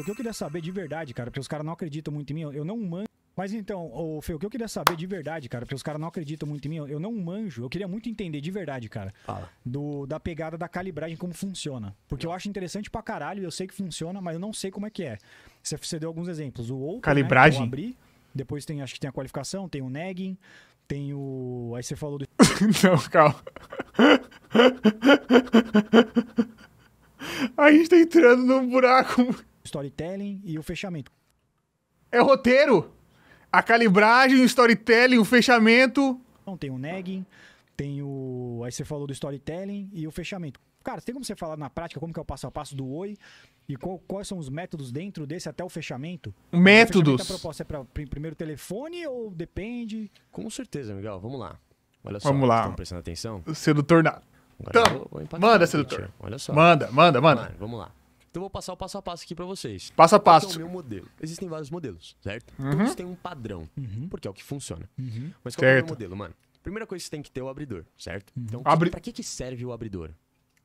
O que eu queria saber de verdade, cara, porque os caras não acreditam muito em mim, eu não manjo. Mas então, ô Fê, o que eu queria saber de verdade, cara, porque os caras não acreditam muito em mim, eu não manjo, eu queria muito entender de verdade, cara, Fala. do da pegada da calibragem, como funciona. Porque eu acho interessante pra caralho, eu sei que funciona, mas eu não sei como é que é. Você, você deu alguns exemplos. O outro? Né, calibragem. Né, depois tem, acho que tem a qualificação, tem o negging, tem o... Aí você falou do... não, calma. A gente tá entrando num buraco storytelling e o fechamento. É o roteiro! A calibragem, o storytelling, o fechamento. Não, tem o nagging, tem o. Aí você falou do storytelling e o fechamento. Cara, tem como você falar na prática como que é o passo a passo do Oi e qual, quais são os métodos dentro desse até o fechamento? Métodos! O fechamento, é a proposta é para primeiro telefone ou depende? Com certeza, Miguel. Vamos lá. Olha só, Vamos lá. Estão prestando atenção? Sedutor na... Então, vou, vou manda, sedutor. Olha só. Manda, manda, manda. Mano, vamos lá. Então eu vou passar o passo a passo aqui para vocês. Passo a passo. Qual é o meu modelo. Existem vários modelos, certo? Então, uhum. Todos têm um padrão, uhum. porque é o que funciona. Uhum. Mas qual certo. é o meu modelo, mano? Primeira coisa que você tem que ter é o abridor, certo? Uhum. Então, Abri... para que, que serve o abridor?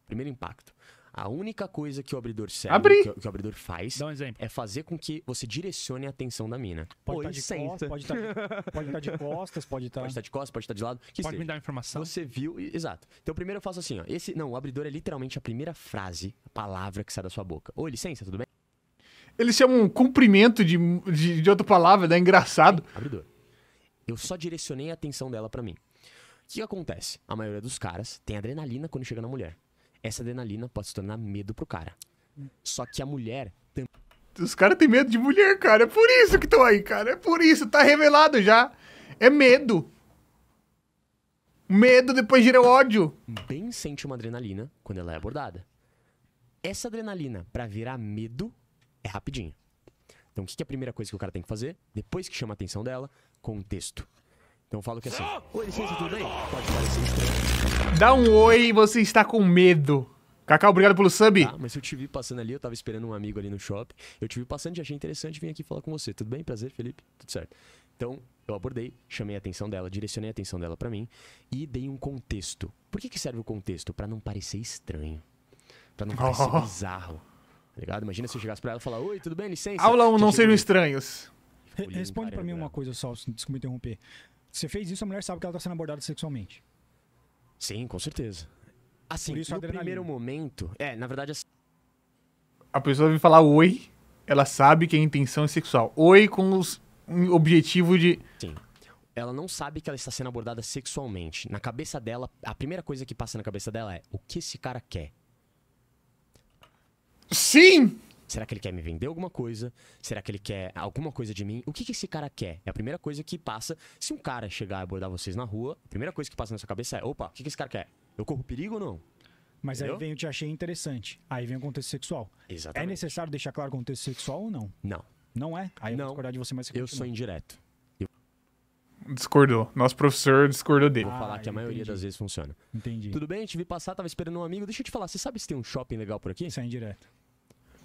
Primeiro impacto. A única coisa que o abridor serve, que, que, o abridor faz, um é fazer com que você direcione a atenção da mina. Pode tá estar é tá, tá, tá de costas, pode tá, tá de costas, pode estar. Pode estar de costas, pode estar de lado. pode seja. me dar informação. Você viu, exato. Então primeiro eu faço assim, ó. Esse, não, o abridor é literalmente a primeira frase, a palavra que sai da sua boca. Oi, licença, tudo bem? Ele chama um cumprimento de, de, de outra palavra, né? Engraçado. É, abridor. Eu só direcionei a atenção dela para mim. O que acontece? A maioria dos caras tem adrenalina quando chega na mulher essa adrenalina pode se tornar medo pro cara. Só que a mulher também. Os caras têm medo de mulher, cara. É por isso que estão aí, cara. É por isso. Tá revelado já. É medo. Medo depois gira ódio. Bem sente uma adrenalina quando ela é abordada. Essa adrenalina, para virar medo, é rapidinho. Então, o que, é a primeira coisa que o cara tem que fazer? Depois que chama a atenção dela, contexto. Então eu falo que é assim. Oi, licença, tudo bem? Pode parecer estranho. Dá um oi, você está com medo. Cacau, obrigado pelo sub. Ah, mas eu te vi passando ali, eu tava esperando um amigo ali no shopping. Eu te vi passando e achei interessante vim aqui falar com você. Tudo bem? Prazer, Felipe? Tudo certo. Então, eu abordei, chamei a atenção dela, direcionei a atenção dela para mim e dei um contexto. Por que, que serve o contexto? Para não parecer estranho. Para não parecer oh. bizarro. Tá ligado? Imagina se eu chegasse pra ela e falar: Oi, tudo bem? Licença. Aula 1, um, não sejam estranhos. Responde para mim uma coisa só, desculpa interromper. Você fez isso, a mulher sabe que ela está sendo abordada sexualmente. Sim, com certeza. Assim, Por isso, no adrenalina. primeiro momento... É, na verdade... Assim... A pessoa vem falar oi, ela sabe que a é intenção é sexual. Oi com os, objetivo de... Sim ela não sabe que ela está sendo abordada sexualmente. Na cabeça dela, a primeira coisa que passa na cabeça dela é: o que esse cara quer? Sim! Será que ele quer me vender alguma coisa? Será que ele quer alguma coisa de mim? O que, que esse cara quer? É a primeira coisa que passa. Se um cara chegar e abordar vocês na rua, a primeira coisa que passa na sua cabeça é: opa, o que, que esse cara quer? Eu corro perigo ou não? Mas Entendeu? aí vem o te achei interessante. Aí vem o contexto sexual. É Exatamente. É necessário deixar claro o contexto sexual ou não? Não. Não é? Aí eu não. vou discordar de você, mais. Eu sou indireto. Eu... Discordou. Nosso professor discordou dele. vou falar que a ah, maioria das vezes funciona. Entendi. Tudo bem, te vi passar, tava esperando um amigo. Deixa eu te falar, você sabe se tem um shopping legal por aqui? Isso é indireto.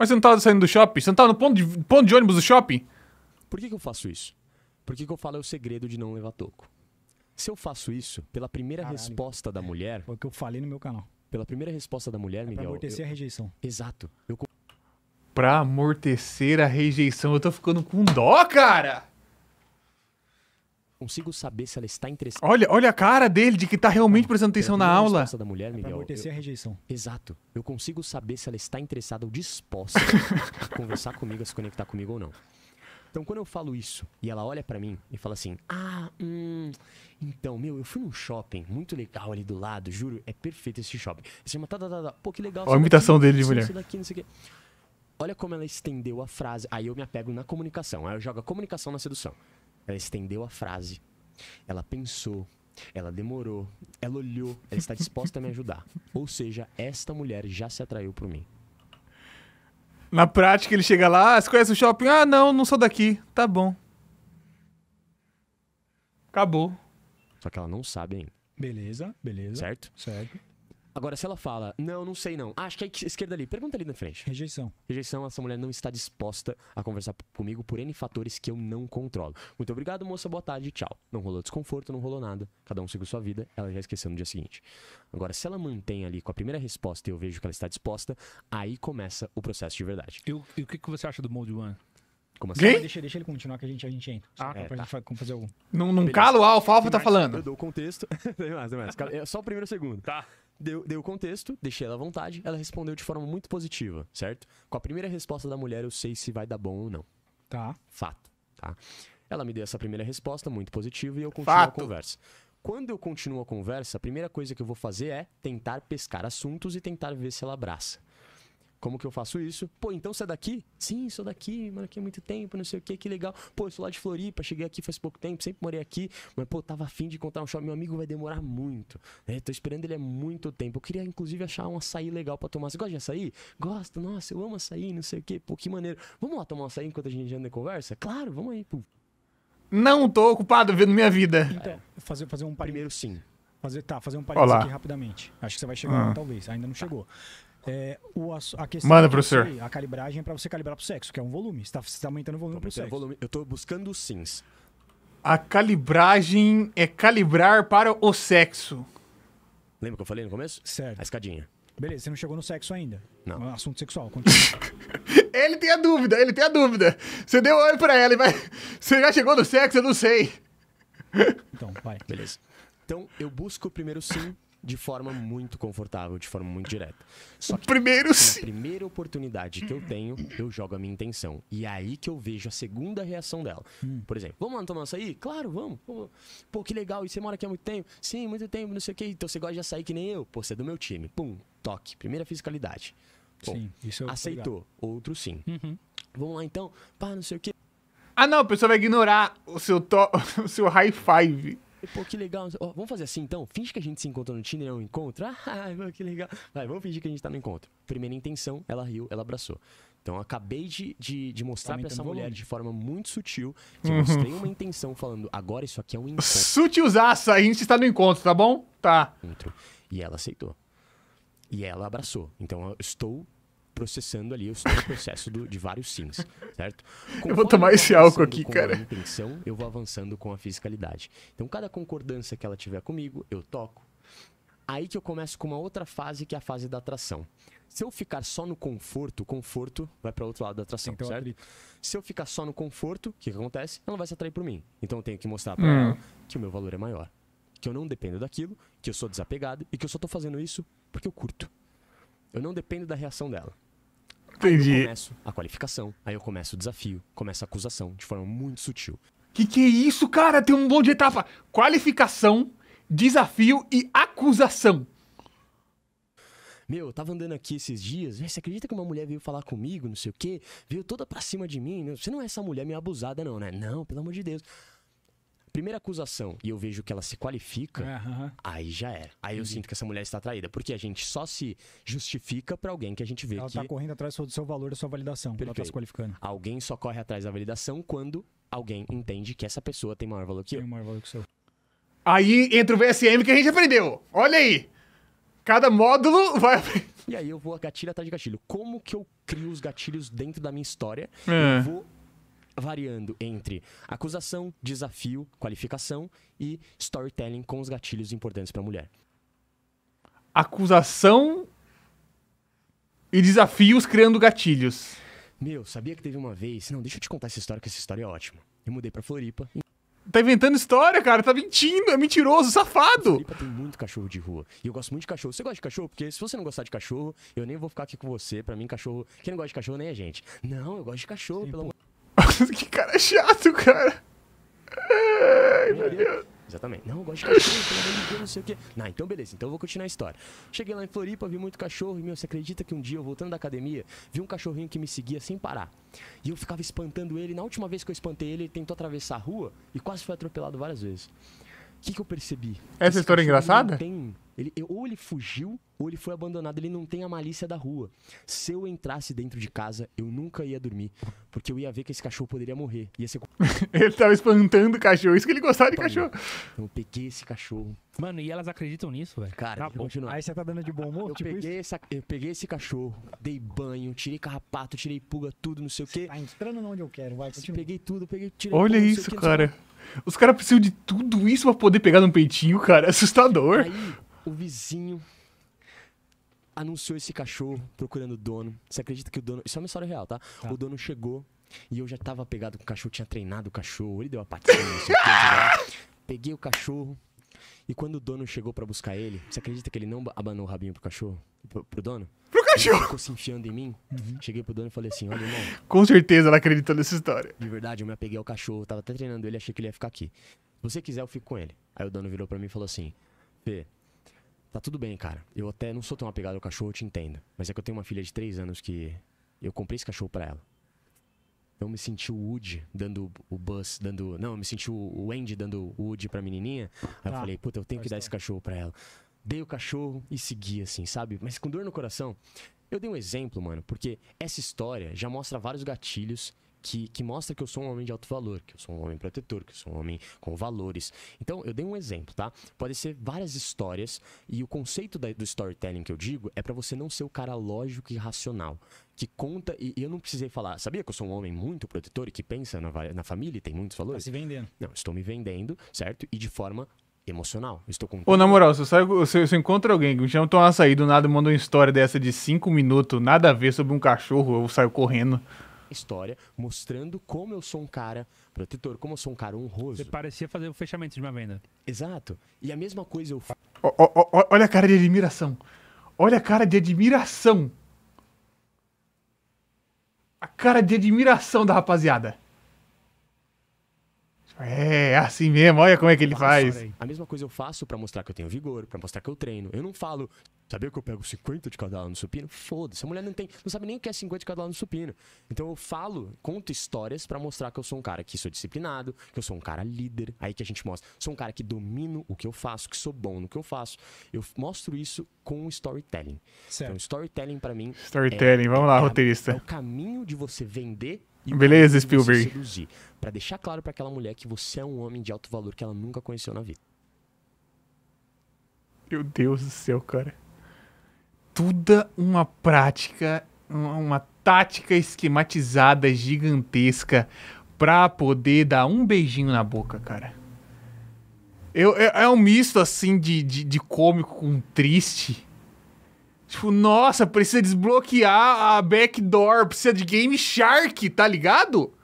Mas você não tava tá saindo do shopping? Você não tava tá no ponto de, ponto de ônibus do shopping? Por que, que eu faço isso? Por que, que eu falo é o segredo de não levar toco? Se eu faço isso, pela primeira Caralho. resposta da mulher. Foi é o que eu falei no meu canal. Pela primeira resposta da mulher, é Miguel. Pra amortecer eu... a rejeição. Exato. Eu... Pra amortecer a rejeição. Eu tô ficando com dó, cara! consigo saber se ela está interessada. Olha, olha a cara dele de que está realmente prestando atenção na aula. Da mulher, é a rejeição. Exato. Eu consigo saber se ela está interessada ou disposta a conversar comigo, a se conectar comigo ou não. Então, quando eu falo isso e ela olha para mim e fala assim: Ah, hum, então, meu, eu fui num shopping muito legal ali do lado, juro, é perfeito esse shopping. Você chama, tá, tá, tá, tá. Pô, que legal. Olha a imitação daqui, dele de mulher. Daqui, não sei o quê. Olha como ela estendeu a frase. Aí eu me apego na comunicação. Aí eu jogo a comunicação na sedução. Ela estendeu a frase. Ela pensou. Ela demorou. Ela olhou. Ela está disposta a me ajudar. Ou seja, esta mulher já se atraiu por mim. Na prática, ele chega lá, ah, você conhece o shopping? Ah, não, não sou daqui. Tá bom. Acabou. Só que ela não sabe ainda. Beleza, beleza. Certo? Certo. Agora, se ela fala, não, não sei não, ah, acho que é esquerda ali, pergunta ali na frente. Rejeição. Rejeição, essa mulher não está disposta a conversar comigo por N fatores que eu não controlo. Muito obrigado, moça, boa tarde, tchau. Não rolou desconforto, não rolou nada, cada um seguiu sua vida, ela já esqueceu no dia seguinte. Agora, se ela mantém ali com a primeira resposta e eu vejo que ela está disposta, aí começa o processo de verdade. E, o, e o que, você acha do Mode One? Como assim? Deixa, deixa, ele continuar que a gente, a gente entra. Ah, é, pra tá. gente fazer o... Não, não cala o alfa, alfa tá falando. Eu dou o contexto. tem mais, tem mais. É só o primeiro e segundo. Tá deu, deu contexto, deixei ela à vontade, ela respondeu de forma muito positiva, certo? Com a primeira resposta da mulher, eu sei se vai dar bom ou não. Tá. Fato, tá? Ela me deu essa primeira resposta, muito positiva, e eu continuo Fato. a conversa. Quando eu continuo a conversa, a primeira coisa que eu vou fazer é tentar pescar assuntos e tentar ver se ela abraça. Como que eu faço isso? Pô, então você é daqui? Sim, sou daqui, moro aqui há muito tempo, não sei o que, que legal. Pô, eu sou lá de Floripa, cheguei aqui faz pouco tempo, sempre morei aqui, mas pô, tava afim de contar um shopping. Meu amigo vai demorar muito, né? Tô esperando ele há muito tempo. Eu queria, inclusive, achar um açaí legal para tomar. Você gosta de açaí? Gosto, nossa, eu amo açaí, não sei o que, pô, que maneiro. Vamos lá tomar um açaí enquanto a gente anda e conversa? Claro, vamos aí, pô. Não tô ocupado vendo minha vida. Então, é. fazer, fazer um Primeiro sim. Fazer, tá, fazer um parênteses aqui rapidamente. Acho que você vai chegar, ah. talvez. Ainda não tá. chegou. É, o, a questão Manda, é professor. Você, a calibragem é para você calibrar para o sexo, que é um volume. Você está tá aumentando o volume para tá pro sexo. Volume. Eu estou buscando os sims. A calibragem é calibrar para o sexo. Lembra que eu falei no começo? Certo. A escadinha. Beleza, você não chegou no sexo ainda. Não. É assunto sexual, ele tem a dúvida, ele tem a dúvida. Você deu olho pra ela e vai. Você já chegou no sexo? Eu não sei. Então, vai. Beleza. Então, eu busco o primeiro sim de forma muito confortável, de forma muito direta. Só que primeiro, na primeira oportunidade que eu tenho, eu jogo a minha intenção. E é aí que eu vejo a segunda reação dela. Hum. Por exemplo, vamos lá tomar um açaí? Claro, vamos, Pô, que legal, e você mora aqui há muito tempo? Sim, muito tempo, não sei o quê. Então você gosta de açaí que nem eu? Pô, você é do meu time. Pum, toque. Primeira fiscalidade. sim, isso eu Aceitou. Outro sim. Uhum. Vamos lá então. Pá, não sei o quê. Ah, não, a pessoa vai ignorar o seu, to... o seu high five. Pô, que legal. vamos fazer assim então? Finge que a gente se encontra no Tinder, é um encontro? Ah, que legal. Vai, vamos fingir que a gente tá no encontro. Primeira intenção, ela riu, ela abraçou. Então eu acabei de, de, de mostrar tá pra essa mulher de forma muito sutil que uhum. mostrei uma intenção falando, agora isso aqui é um encontro. Sutilzaça, a gente está no encontro, tá bom? Tá. E ela aceitou. E ela abraçou. Então eu estou processando ali o processo de vários sims, certo? Conforme eu vou tomar esse álcool aqui, cara. intenção, eu vou avançando com a fiscalidade. Então, cada concordância que ela tiver comigo, eu toco. Aí que eu começo com uma outra fase, que é a fase da atração. Se eu ficar só no conforto, o conforto vai para outro lado da atração, então, certo? Se eu ficar só no conforto, o que, que, acontece? Ela não vai se atrair por mim. Então eu tenho que mostrar para hum. ela que o meu valor é maior, que eu não dependo daquilo, que eu sou desapegado e que eu só tô fazendo isso porque eu curto. Eu não dependo da reação dela. Entendi. Aí eu começo a qualificação, aí eu começo o desafio, começa a acusação, de forma muito sutil. Que que é isso, cara? Tem um bom de etapa. Qualificação, desafio e acusação. Meu, eu tava andando aqui esses dias, você acredita que uma mulher veio falar comigo, não sei o quê, veio toda pra cima de mim, né? você não é essa mulher meio abusada não, né? Não, pelo amor de Deus primeira acusação e eu vejo que ela se qualifica, uhum. aí já era. Aí eu sinto que essa mulher está traída. Porque a gente só se justifica para alguém que a gente vê ela que. Ela tá correndo atrás do seu valor, da sua validação. Perfeito. Ela tá se qualificando. Alguém só corre atrás da validação quando alguém entende que essa pessoa tem maior valor que eu. Tem maior valor que o seu. Aí entra o VSM que a gente aprendeu. Olha aí. Cada módulo vai. E aí eu vou a gatilho atrás de gatilho. Como que eu crio os gatilhos dentro da minha história? É. Eu vou variando entre acusação, desafio, qualificação e storytelling com os gatilhos importantes para a mulher. Acusação e desafios criando gatilhos. Meu, sabia que teve uma vez. Não, deixa eu te contar essa história, que essa história é ótima. Eu mudei pra Floripa. E... Tá inventando história, cara. Tá mentindo. É mentiroso, safado. Floripa tem muito cachorro de rua. E eu gosto muito de cachorro. Você gosta de cachorro? Porque se você não gostar de cachorro, eu nem vou ficar aqui com você. Pra mim, cachorro. Quem não gosta de cachorro nem é gente. Não, eu gosto de cachorro, Sim, pelo amor. que cara chato, cara. Ai, meu Deus. Exatamente. Não, eu gosto de cachorro, não sei o quê. Não, então beleza, então eu vou continuar a história. Cheguei lá em Floripa, vi muito cachorro, e meu, você acredita que um dia eu voltando da academia, vi um cachorrinho que me seguia sem parar. E eu ficava espantando ele. Na última vez que eu espantei ele, ele tentou atravessar a rua e quase foi atropelado várias vezes que, que eu percebi? Essa Esse história é engraçada? Tem, ele, ou ele fugiu, ou ele foi abandonado, ele não tem a malícia da rua. Se eu entrasse dentro de casa, eu nunca ia dormir, porque eu ia ver que esse cachorro poderia morrer. Ia ser... ele tava espantando o cachorro, isso que ele gostava de cachorro. Então eu peguei esse cachorro. Mano, e elas acreditam nisso, velho? Cara, tá continua. Aí você tá dando de bom humor? Eu, tipo peguei essa, eu peguei esse cachorro, dei banho, tirei carrapato, tirei pulga, tudo, não sei o quê. Tá entrando onde eu quero, vai, Peguei tudo, peguei, tirei Olha pulga, isso, cara. Os caras precisam de tudo isso pra poder pegar num peitinho, cara. É assustador. Aí, o vizinho anunciou esse cachorro procurando o dono. Você acredita que o dono. Isso é uma história real, tá? tá. O dono chegou e eu já tava pegado com o cachorro, tinha treinado o cachorro, ele deu a patinha, Peguei o cachorro. E quando o dono chegou para buscar ele, você acredita que ele não abanou o rabinho pro cachorro? Pro, pro dono? cachorro. Ficou se enfiando em mim. Uhum. Cheguei pro dono e falei assim: olha, irmão. Com certeza ela acreditou nessa história. De verdade, eu me apeguei ao cachorro, tava até treinando ele, achei que ele ia ficar aqui. Se você quiser, eu fico com ele. Aí o dono virou para mim e falou assim: Fê, tá tudo bem, cara. Eu até não sou tão apegado ao cachorro, eu te entendo. Mas é que eu tenho uma filha de 3 anos que eu comprei esse cachorro pra ela. Eu me senti o Woody dando o bus dando. Não, eu me senti o Andy dando o Woody pra menininha. Aí eu tá. falei, puta, eu tenho que dar esse cachorro pra ela dei o cachorro e segui, assim, sabe? Mas com dor no coração. Eu dei um exemplo, mano, porque essa história já mostra vários gatilhos que, que mostra que eu sou um homem de alto valor, que eu sou um homem protetor, que eu sou um homem com valores. Então, eu dei um exemplo, tá? Pode ser várias histórias, e o conceito da, do storytelling que eu digo é para você não ser o cara lógico e racional, que conta, e, e, eu não precisei falar, sabia que eu sou um homem muito protetor e que pensa na, na família e tem muitos tá valores? Tá se vendendo. Não, estou me vendendo, certo? E de forma emocional. Estou com. Ô, na moral, se você, você encontra alguém que me chama pra tomar açaí do nada manda uma história dessa de cinco minutos, nada a ver sobre um cachorro, eu saio correndo. História mostrando como eu sou um cara protetor, como eu sou um cara honroso. Você parecia fazer o fechamento de uma venda. Exato. E a mesma coisa eu. O, o, o, olha a cara de admiração. Olha a cara de admiração. A cara de admiração da rapaziada. É, assim mesmo, olha como é que ele faz. A mesma coisa eu faço para mostrar que eu tenho vigor, para mostrar que eu treino. Eu não falo, sabia que eu pego 50 de cada lado no supino? Foda-se, a mulher não tem, não sabe nem o que é 50 de cada lado no supino. Então eu falo, conto histórias para mostrar que eu sou um cara que sou disciplinado, que eu sou um cara líder, aí que a gente mostra, sou um cara que domino o que eu faço, que sou bom no que eu faço. Eu mostro isso com storytelling. Então, certo. Então storytelling para mim é Storytelling, é, vamos lá, é, roteirista. É o caminho de você vender e Beleza, Spielberg. Você seduzir, pra deixar claro para aquela mulher que você é um homem de alto valor que ela nunca conheceu na vida. Meu Deus do céu, cara. Toda uma prática, uma, uma tática esquematizada gigantesca pra poder dar um beijinho na boca, cara. Eu, é, é um misto assim de, de, de cômico com triste Tipo, nossa, precisa desbloquear a backdoor, precisa de Game Shark, tá ligado?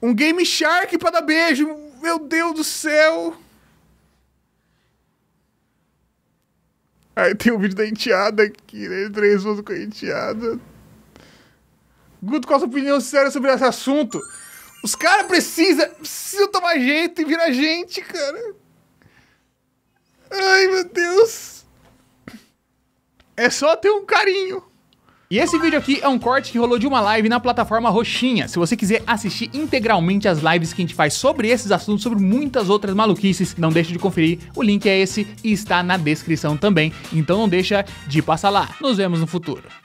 Um Game Shark pra dar beijo, meu Deus do céu! Aí tem o um vídeo da enteada aqui, né? Três anos com a enteada. Guto, qual a sua opinião séria sobre esse assunto? Os caras precisam, precisam tomar jeito e virar gente, cara. Ai, meu Deus. É só ter um carinho. E esse vídeo aqui é um corte que rolou de uma live na plataforma Roxinha. Se você quiser assistir integralmente as lives que a gente faz sobre esses assuntos, sobre muitas outras maluquices, não deixe de conferir. O link é esse e está na descrição também. Então não deixa de passar lá. Nos vemos no futuro.